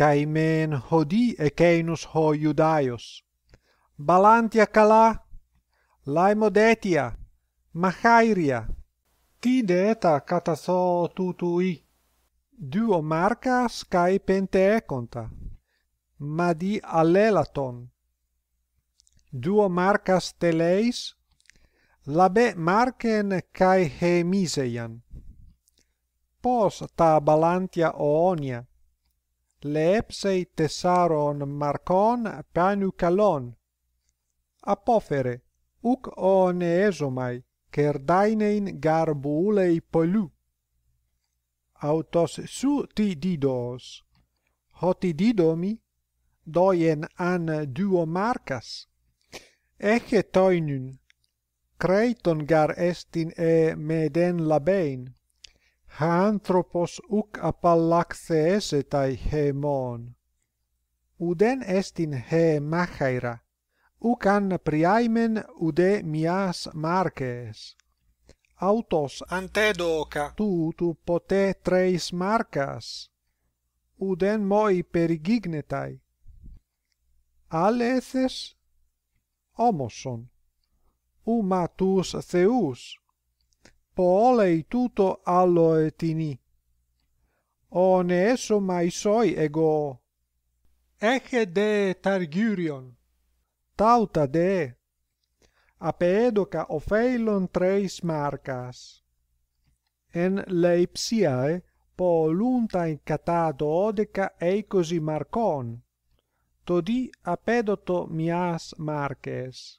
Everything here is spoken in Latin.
kai men hodi e keinos ho judaios balantia kala laimo detia machairia ki deta kataso tutui duo marka skai pente madi ma allelaton duo marka steleis labe marken kai hemiseian pos ta balantia oonia lepsei tesaron marcon panu calon. Apofere, uc o neesomai, ker dainein garbulei polu. Autos su ti didos. Hoti didomi? Doien an duo marcas. Ece toinun. Creiton gar estin e meden labein ha anthropos uk apallaxe eset ai hemon uden est in he machaira uk an priaimen ude mias marques autos ante doca tu tu pote tres marcas uden moi perigignetai alethes homoson uma tus zeus Olei tuto allo etini. O ne so mai soi ego. Ech de Targurion. Tauta de. A pedoca ofailon trace marcas. En lepsiae polunta incatado odeca e così marcon. To di apedoto mias marques.